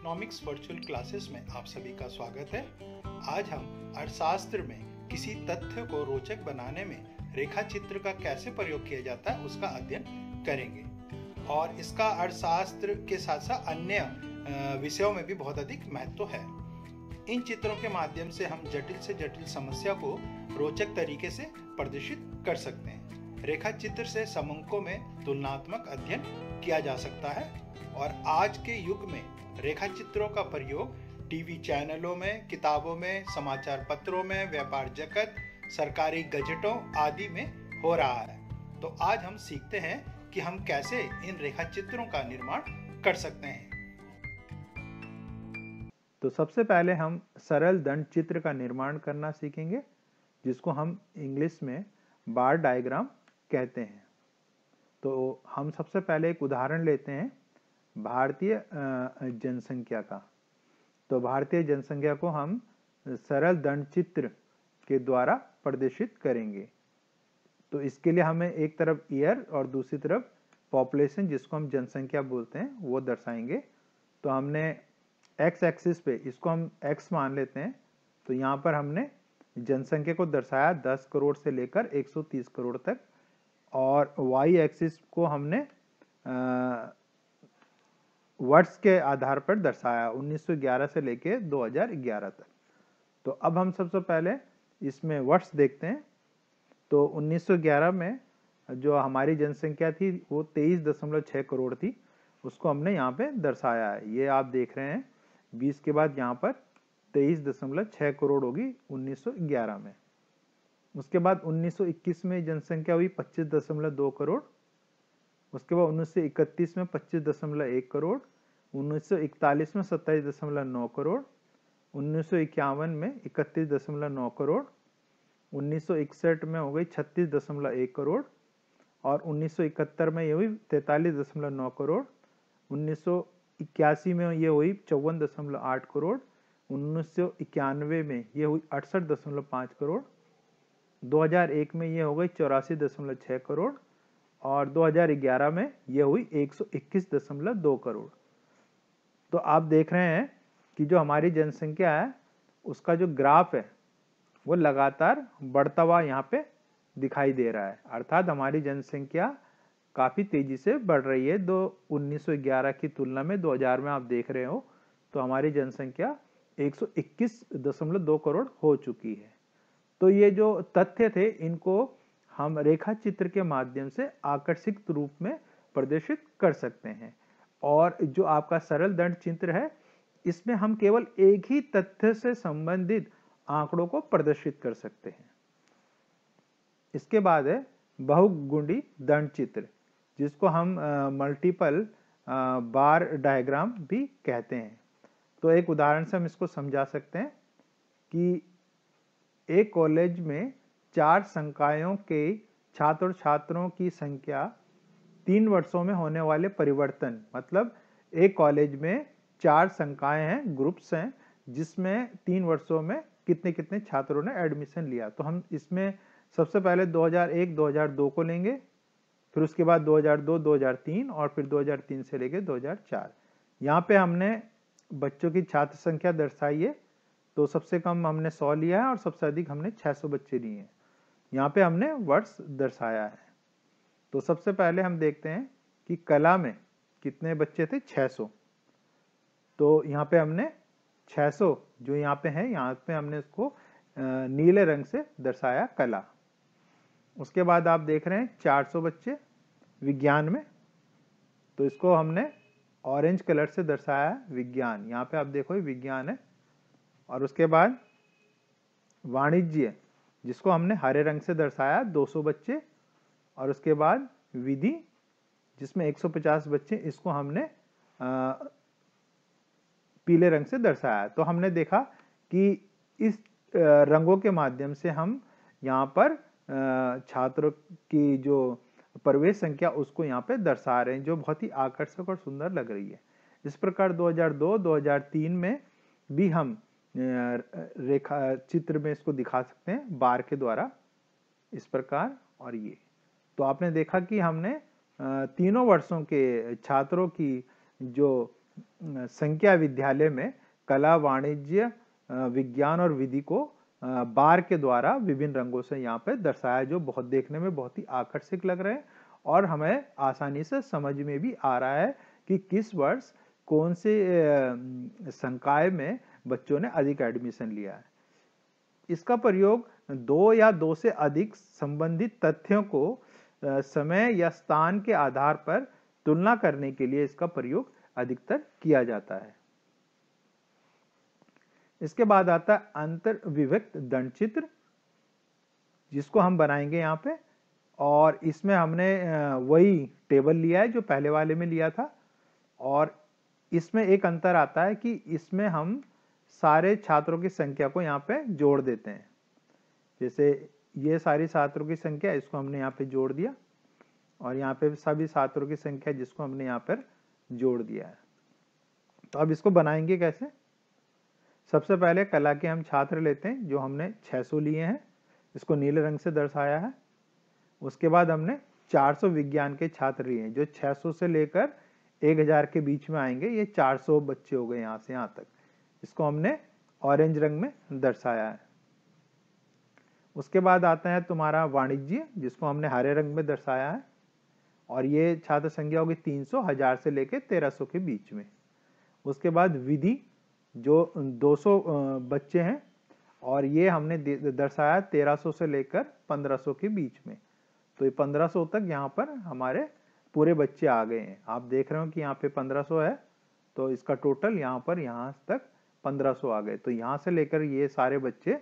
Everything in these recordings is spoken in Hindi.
इकोनॉमिक्स वर्चुअल क्लासेस में आप सभी का स्वागत है आज हम अर्थशास्त्र में किसी तथ्य को रोचक बनाने में रेखा चित्र का कैसे प्रयोग किया जाता है उसका अध्ययन करेंगे और इसका अर्थशास्त्र के साथ साथ अन्य विषयों में भी बहुत अधिक महत्व है इन चित्रों के माध्यम से हम जटिल से जटिल समस्या को रोचक तरीके से प्रदर्शित कर सकते हैं रेखा चित्र से समंकों में तुलनात्मक अध्ययन किया जा सकता है और आज के युग में रेखा चित्रों का प्रयोग टीवी चैनलों में किताबों में समाचार पत्रों में व्यापार जगत सरकारी गजटों आदि में हो रहा है तो आज हम सीखते हैं कि हम कैसे इन रेखा चित्रों का निर्माण कर सकते हैं तो सबसे पहले हम सरल दंड चित्र का निर्माण करना सीखेंगे जिसको हम इंग्लिश में बार डायग्राम कहते हैं तो हम सबसे पहले एक उदाहरण लेते हैं भारतीय जनसंख्या का तो भारतीय जनसंख्या को हम सरल दंड चित्र के द्वारा प्रदर्शित करेंगे तो इसके लिए हमें एक तरफ ईयर और दूसरी तरफ पॉपुलेशन जिसको हम जनसंख्या बोलते हैं वो दर्शाएंगे तो हमने एक्स एक्सिस पे इसको हम एक्स मान लेते हैं तो यहाँ पर हमने जनसंख्या को दर्शाया 10 करोड़ से लेकर 130 करोड़ तक और वाई एक्सिस को हमने वर्ष के आधार पर दर्शाया 1911 से लेके 2011 तक तो अब हम सबसे पहले इसमें वर्ष देखते हैं तो 1911 में जो हमारी जनसंख्या थी वो 23.6 करोड़ थी उसको हमने यहाँ पे दर्शाया है ये आप देख रहे हैं 20 के बाद यहाँ पर 23.6 करोड़ होगी 1911 में उसके बाद 1921 में जनसंख्या हुई 25.2 करोड़ उसके बाद उन्नीस में पच्चीस दशमलव एक करोड़ उन्नीस में सत्ताईस दशमलव नौ करोड़ उन्नीस में इकतीस दशमलव नौ करोड़ उन्नीस में हो गई छत्तीस दशमलव एक करोड़ और 1971 में ये हुई तैतालीस दशमलव नौ करोड़ उन्नीस में ये हुई चौवन दशमलव आठ करोड़ उन्नीस में ये हुई अड़सठ दशमलव पाँच करोड़ 2001 में ये हो गई चौरासी दशमलव छः करोड़ और 2011 में यह हुई 121.2 करोड़ तो आप देख रहे हैं कि जो हमारी जनसंख्या है उसका जो ग्राफ है वो लगातार बढ़ता हुआ यहाँ पे दिखाई दे रहा है अर्थात हमारी जनसंख्या काफ़ी तेज़ी से बढ़ रही है दो 1911 की तुलना में 2000 में आप देख रहे हो तो हमारी जनसंख्या 121.2 करोड़ हो चुकी है तो ये जो तथ्य थे इनको हम रेखा चित्र के माध्यम से आकर्षित रूप में प्रदर्शित कर सकते हैं और जो आपका सरल दंड चित्र है इसमें हम केवल एक ही तथ्य से संबंधित आंकड़ों को प्रदर्शित कर सकते हैं इसके बाद है बहुगुंडी दंड चित्र जिसको हम मल्टीपल बार डायग्राम भी कहते हैं तो एक उदाहरण से हम इसको समझा सकते हैं कि एक कॉलेज में चार संकायों के छात्र छात्रों की संख्या तीन वर्षों में होने वाले परिवर्तन मतलब एक कॉलेज में चार संकाय हैं ग्रुप्स हैं जिसमें तीन वर्षों में कितने कितने छात्रों ने एडमिशन लिया तो हम इसमें सबसे पहले 2001 2002 को लेंगे फिर उसके बाद 2002 2003 और फिर 2003 से लेके 2004 यहाँ पे हमने बच्चों की छात्र संख्या दर्शाई है तो सबसे कम हमने 100 लिया है और सबसे अधिक हमने 600 बच्चे लिए हैं यहाँ पे हमने वर्ड्स दर्शाया है तो सबसे पहले हम देखते हैं कि कला में कितने बच्चे थे 600 तो यहाँ पे हमने 600 जो यहाँ पे है यहाँ पे हमने इसको नीले रंग से दर्शाया कला उसके बाद आप देख रहे हैं 400 बच्चे विज्ञान में तो इसको हमने ऑरेंज कलर से दर्शाया विज्ञान यहाँ पे आप देखो विज्ञान है और उसके बाद वाणिज्य जिसको हमने हरे रंग से दर्शाया 200 बच्चे और उसके बाद विधि जिसमें 150 बच्चे इसको हमने आ, पीले रंग से दर्शाया तो हमने देखा कि इस रंगों के माध्यम से हम यहाँ पर छात्रों की जो प्रवेश संख्या उसको यहाँ पे दर्शा रहे हैं जो बहुत ही आकर्षक और सुंदर लग रही है इस प्रकार 2002-2003 में भी हम रेखा चित्र में इसको दिखा सकते हैं बार के द्वारा इस प्रकार और ये तो आपने देखा कि हमने तीनों वर्षों के छात्रों की जो संख्या विद्यालय में कला वाणिज्य विज्ञान और विधि को बार के द्वारा विभिन्न रंगों से यहाँ पे दर्शाया जो बहुत देखने में बहुत ही आकर्षक लग रहे हैं और हमें आसानी से समझ में भी आ रहा है कि किस वर्ष कौन से संकाय में बच्चों ने अधिक एडमिशन लिया है इसका प्रयोग दो या दो से अधिक संबंधित तथ्यों को समय या स्थान के आधार पर तुलना करने के लिए इसका प्रयोग अधिकतर किया जाता है इसके बाद आता है अंतर विभक्त दंड चित्र जिसको हम बनाएंगे यहाँ पे और इसमें हमने वही टेबल लिया है जो पहले वाले में लिया था और इसमें एक अंतर आता है कि इसमें हम सारे छात्रों की संख्या को यहाँ पे जोड़ देते हैं जैसे ये सारी छात्रों की संख्या इसको हमने यहाँ पे जोड़ दिया और यहाँ पे सभी छात्रों की संख्या जिसको हमने यहाँ पर जोड़ दिया है तो अब इसको बनाएंगे कैसे सबसे पहले कला के हम छात्र लेते हैं जो हमने 600 लिए हैं इसको नीले रंग से दर्शाया है उसके बाद हमने 400 विज्ञान के छात्र लिए हैं जो 600 से लेकर 1000 के बीच में आएंगे ये 400 बच्चे हो गए यहाँ से यहाँ तक इसको हमने ऑरेंज रंग में दर्शाया है उसके बाद आता है तुम्हारा वाणिज्य जिसको हमने हरे रंग में दर्शाया है और ये छात्र संख्या होगी 300 हजार से तेरह 1300 के बीच में उसके बाद विधि जो 200 बच्चे हैं और ये हमने दर्शाया 1300 से लेकर 1500 के बीच में तो ये 1500 तक यहाँ पर हमारे पूरे बच्चे आ गए हैं आप देख रहे हो कि यहाँ पे 1500 है तो इसका टोटल यहाँ पर यहाँ तक 1500 आ गए तो यहाँ से लेकर ये सारे बच्चे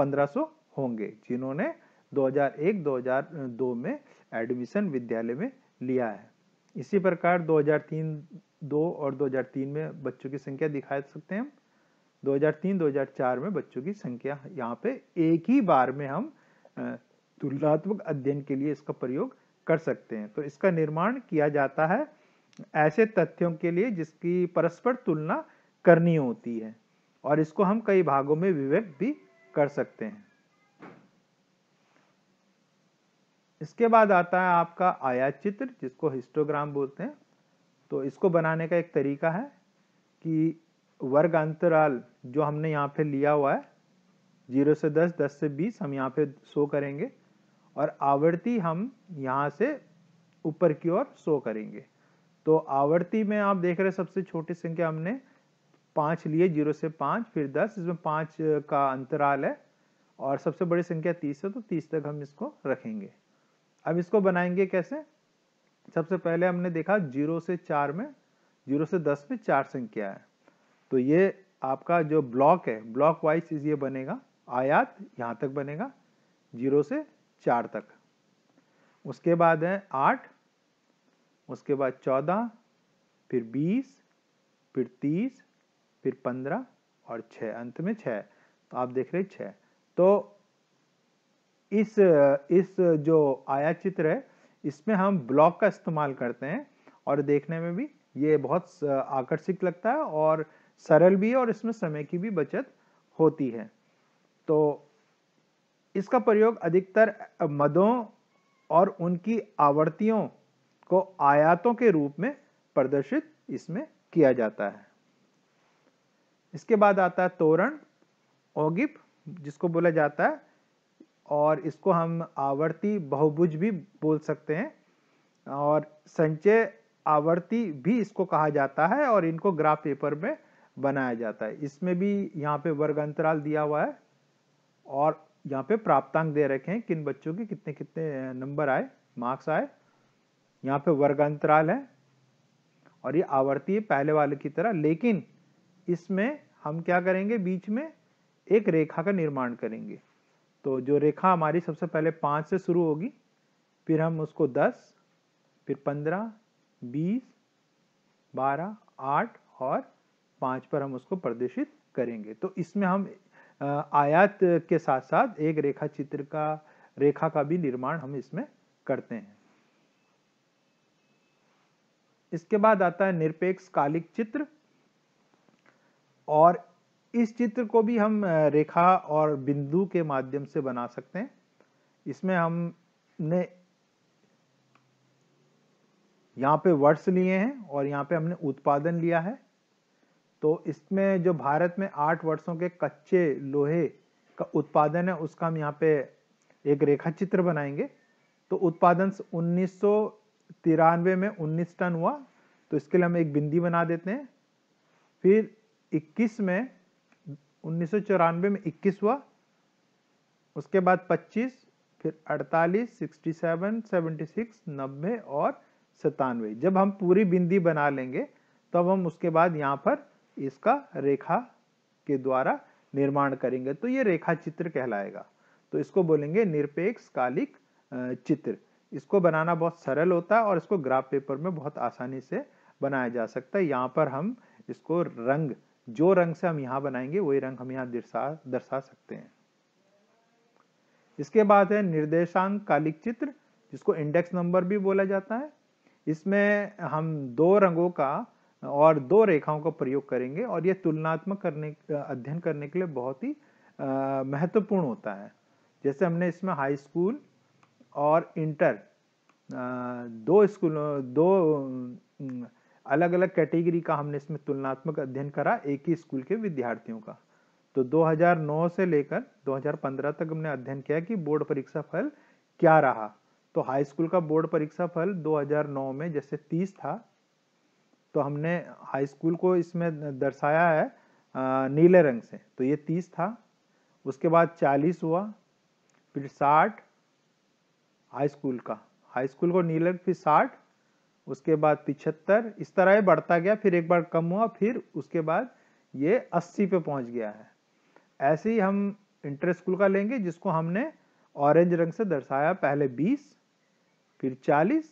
1500 होंगे जिन्होंने 2001-2002 में एडमिशन विद्यालय में लिया है इसी प्रकार 2003 दो और 2003 में बच्चों की संख्या दिखा सकते हैं हम 2003-2004 में बच्चों की संख्या यहाँ पे एक ही बार में हम तुलनात्मक अध्ययन के लिए इसका प्रयोग कर सकते हैं तो इसका निर्माण किया जाता है ऐसे तथ्यों के लिए जिसकी परस्पर तुलना करनी होती है और इसको हम कई भागों में विभक्त भी कर सकते हैं इसके बाद आता है आपका आयात चित्र जिसको हिस्टोग्राम बोलते हैं तो इसको बनाने का एक तरीका है कि वर्ग अंतराल जो हमने यहाँ पे लिया हुआ है जीरो से दस दस से बीस हम यहाँ पे शो करेंगे और आवर्ती हम यहाँ से ऊपर की ओर शो करेंगे तो आवर्ती में आप देख रहे सबसे छोटी संख्या हमने पाँच लिए जीरो से पाँच फिर दस इसमें पाँच का अंतराल है और सबसे बड़ी संख्या तीस है तो तीस तक हम इसको रखेंगे अब इसको बनाएंगे कैसे सबसे पहले हमने देखा जीरो से चार में जीरो से दस में चार संख्या है तो ये आपका जो ब्लॉक है ब्लॉक वाइज ये बनेगा आयात यहाँ तक बनेगा जीरो से चार तक उसके बाद है आठ उसके बाद चौदह फिर बीस फिर तीस फिर पंद्रह और छ अंत में छ तो आप देख रहे छ तो इस इस जो आया चित्र है इसमें हम ब्लॉक का इस्तेमाल करते हैं और देखने में भी ये बहुत आकर्षक लगता है और सरल भी है और इसमें समय की भी बचत होती है तो इसका प्रयोग अधिकतर मदों और उनकी आवर्तियों को आयातों के रूप में प्रदर्शित इसमें किया जाता है इसके बाद आता है तोरण ओगिप जिसको बोला जाता है और इसको हम आवर्ती बहुभुज भी बोल सकते हैं और संचय आवर्ती भी इसको कहा जाता है और इनको ग्राफ पेपर में बनाया जाता है इसमें भी यहाँ पे वर्ग अंतराल दिया हुआ है और यहाँ पे प्राप्तांक दे रखे हैं किन बच्चों के कितने कितने नंबर आए मार्क्स आए यहाँ पे वर्ग अंतराल है और ये आवर्ती है पहले वाले की तरह लेकिन इसमें हम क्या करेंगे बीच में एक रेखा का निर्माण करेंगे तो जो रेखा हमारी सबसे पहले पांच से शुरू होगी फिर हम उसको दस फिर पंद्रह बीस बारह आठ और पांच पर हम उसको प्रदर्शित करेंगे तो इसमें हम आयात के साथ साथ एक रेखा चित्र का रेखा का भी निर्माण हम इसमें करते हैं इसके बाद आता है निरपेक्ष कालिक चित्र और इस चित्र को भी हम रेखा और बिंदु के माध्यम से बना सकते हैं इसमें हमने यहाँ पे वर्ष लिए हैं और यहाँ पे हमने उत्पादन लिया है तो इसमें जो भारत में आठ वर्षों के कच्चे लोहे का उत्पादन है उसका हम यहाँ पे एक रेखा चित्र बनाएंगे तो उत्पादन उन्नीस में 19 टन हुआ तो इसके लिए हम एक बिंदी बना देते हैं फिर 21 में उन्नीस में 21 हुआ उसके बाद 25 फिर 48, 67, 76, 90 और सतानवे जब हम पूरी बिंदी बना लेंगे तब तो हम उसके बाद यहाँ पर इसका रेखा के द्वारा निर्माण करेंगे तो ये रेखा चित्र कहलाएगा तो इसको बोलेंगे निरपेक्ष कालिक चित्र इसको बनाना बहुत सरल होता है और इसको ग्राफ पेपर में बहुत आसानी से बनाया जा सकता है यहाँ पर हम इसको रंग जो रंग से हम यहां बनाएंगे वही रंग हम यहां दर्शा दर्शा सकते हैं इसके बाद है निर्देशांक कालिक चित्र जिसको इंडेक्स नंबर भी बोला जाता है इसमें हम दो रंगों का और दो रेखाओं का प्रयोग करेंगे और यह तुलनात्मक करने अध्ययन करने के लिए बहुत ही महत्वपूर्ण होता है जैसे हमने इसमें हाई स्कूल और इंटर दो स्कूलों दो अलग अलग कैटेगरी का हमने इसमें तुलनात्मक अध्ययन करा एक ही स्कूल के विद्यार्थियों का तो 2009 से लेकर 2015 तक हमने अध्ययन किया कि बोर्ड परीक्षा फल क्या रहा तो हाई स्कूल का बोर्ड परीक्षा फल 2009 में जैसे 30 था तो हमने हाई स्कूल को इसमें दर्शाया है नीले रंग से तो ये 30 था उसके बाद 40 हुआ फिर 60 हाई स्कूल का हाई स्कूल को नीले फिर साठ उसके बाद पिछहत्तर इस तरह ये बढ़ता गया फिर एक बार कम हुआ फिर उसके बाद ये अस्सी पे पहुंच गया है ऐसे ही हम इंटर स्कूल का लेंगे जिसको हमने ऑरेंज रंग से दर्शाया पहले बीस फिर चालीस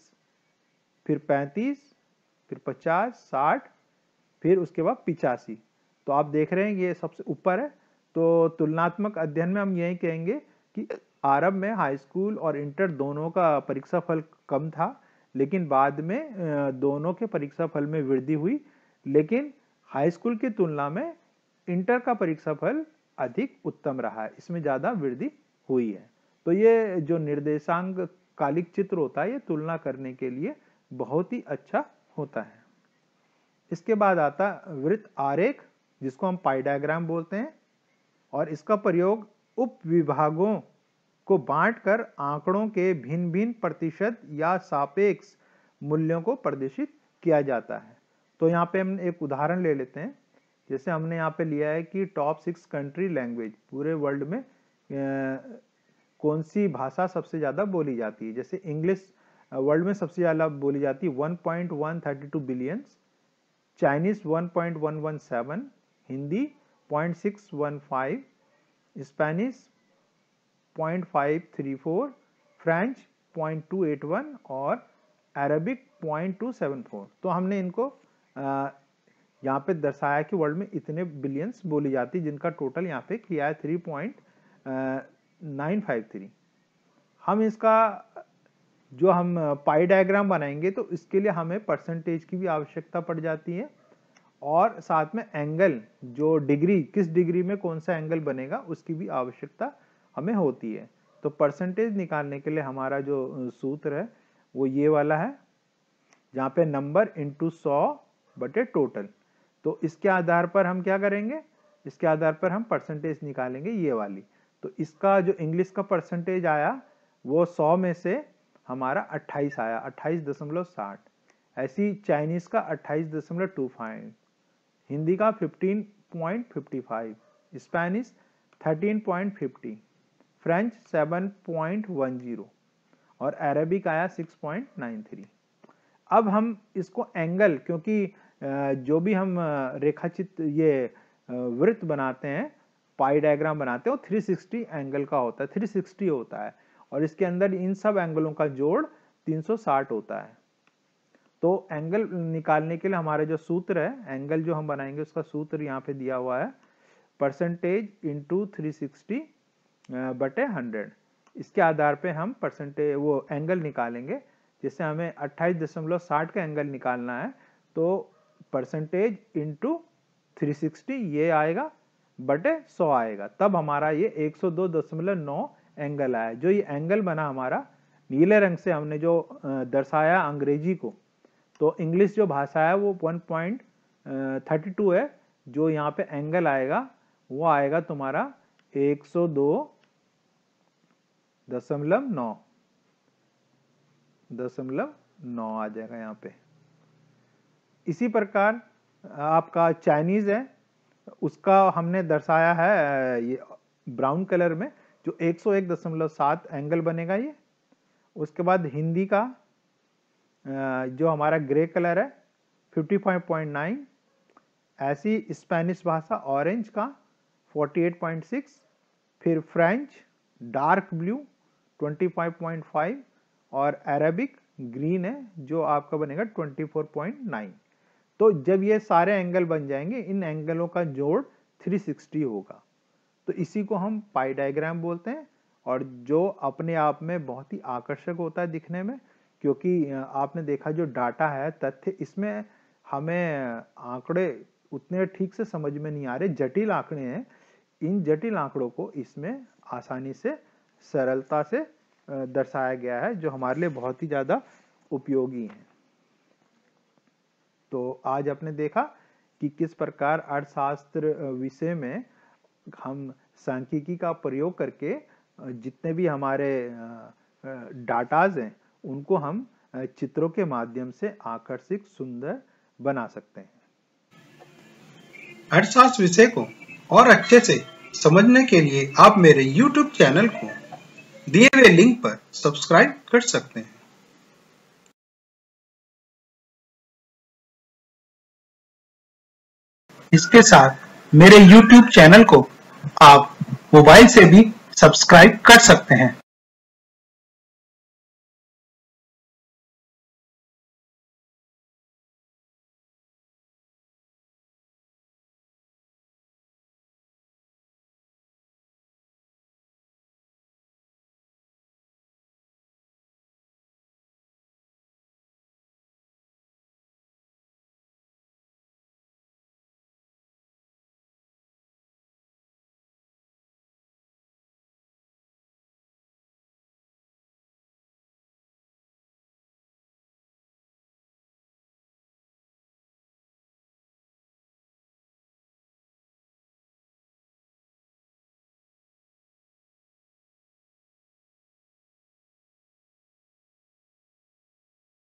फिर पैंतीस फिर पचास साठ फिर उसके बाद पिचासी तो आप देख रहे हैं ये सबसे ऊपर है तो तुलनात्मक अध्ययन में हम यही कहेंगे कि आरब में हाई स्कूल और इंटर दोनों का परीक्षा फल कम था लेकिन बाद में दोनों के परीक्षा फल में वृद्धि हुई लेकिन हाई स्कूल की तुलना में इंटर का परीक्षा फल अधिक उत्तम रहा है इसमें ज़्यादा वृद्धि हुई है तो ये जो निर्देशांग कालिक चित्र होता है ये तुलना करने के लिए बहुत ही अच्छा होता है इसके बाद आता वृत्त आरेख जिसको हम पाई डायग्राम बोलते हैं और इसका प्रयोग उप विभागों को बांटकर आंकड़ों के भिन्न भिन्न प्रतिशत या सापेक्ष मूल्यों को प्रदर्शित किया जाता है तो यहाँ पे हम एक उदाहरण ले लेते हैं जैसे हमने यहाँ पे लिया है कि टॉप सिक्स कंट्री लैंग्वेज पूरे वर्ल्ड में कौन सी भाषा सबसे ज़्यादा बोली जाती है जैसे इंग्लिश वर्ल्ड में सबसे ज़्यादा बोली जाती है 1.132 billions Chinese 1.117 Hindi 0.615 Spanish 0.534 French 0.281 और अरबिक 0.274 तो हमने इनको यहाँ पे दर्शाया कि वर्ल्ड में इतने बिलियंस बोली जाती है जिनका टोटल यहाँ पे किया है three point nine five three हम इसका जो हम पाई डायग्राम बनाएंगे तो इसके लिए हमें परसेंटेज की भी आवश्यकता पड़ जाती है और साथ में एंगल जो डिग्री किस डिग्री में कौन सा एंगल बनेगा उसकी भी आवश्यकता हमें होती है तो परसेंटेज निकालने के लिए हमारा जो सूत्र है वो ये वाला है जहाँ पे नंबर इंटू सौ बटे टोटल तो इसके आधार पर हम क्या करेंगे इसके आधार पर हम परसेंटेज निकालेंगे ये वाली तो इसका जो इंग्लिश का परसेंटेज आया वो सौ में से हमारा अट्ठाईस आया अट्ठाईस दशमलव साठ ऐसी चाइनीज़ का अट्ठाईस दशमलव टू फाइव हिंदी का fifteen point fifty five Spanish thirteen point fifty French 7.10 और अरबिक आया 6.93 अब हम इसको एंगल क्योंकि जो भी हम रेखाचित्र ये वृत्त बनाते हैं पाई डायग्राम बनाते हैं वो 360 एंगल का होता है 360 होता है और इसके अंदर इन सब एंगलों का जोड़ 360 होता है तो एंगल निकालने के लिए हमारे जो सूत्र है एंगल जो हम बनाएंगे उसका सूत्र यहाँ पे दिया हुआ है परसेंटेज इंटू थ्री सिक्सटी बटे हंड्रेड इसके आधार पे हम परसेंटेज वो एंगल निकालेंगे जैसे हमें अट्ठाईस दशमलव साठ का एंगल निकालना है तो परसेंटेज इंटू सिक्सटी ये आएगा बटे सौ आएगा तब हमारा ये एक सौ दो दशमलव नौ एंगल आया जो ये एंगल बना हमारा नीले रंग से हमने जो दर्शाया अंग्रेजी को तो इंग्लिश जो भाषा है वो वन पॉइंट थर्टी टू है जो यहाँ पे एंगल आएगा वो आएगा तुम्हारा एक सौ दो दशमलव नौ दशमलव नौ आ जाएगा यहाँ पे इसी प्रकार आपका चाइनीज है उसका हमने दर्शाया है ये ब्राउन कलर में जो 101.7 एंगल बनेगा ये उसके बाद हिंदी का जो हमारा ग्रे कलर है 55.9 ऐसी स्पेनिश भाषा ऑरेंज का 48.6 फिर फ्रेंच डार्क ब्लू 25.5 और अरेबिक ग्रीन है जो आपका बनेगा 24.9 तो जब ये सारे एंगल बन जाएंगे इन एंगलों का जोड़ 360 होगा तो इसी को हम पाई डायग्राम बोलते हैं और जो अपने आप में बहुत ही आकर्षक होता है दिखने में क्योंकि आपने देखा जो डाटा है तथ्य इसमें हमें आंकड़े उतने ठीक से समझ में नहीं आ रहे जटिल आंकड़े हैं इन जटिल आंकड़ों को इसमें आसानी से सरलता से दर्शाया गया है जो हमारे लिए बहुत ही ज़्यादा उपयोगी है तो आज आपने देखा कि किस प्रकार अर्थशास्त्र विषय में हम सांख्यिकी का प्रयोग करके जितने भी हमारे डाटाज हैं उनको हम चित्रों के माध्यम से आकर्षक सुंदर बना सकते हैं अर्थशास्त्र विषय को और अच्छे से समझने के लिए आप मेरे YouTube चैनल को दिए हुए लिंक पर सब्सक्राइब कर सकते हैं इसके साथ मेरे YouTube चैनल को आप मोबाइल से भी सब्सक्राइब कर सकते हैं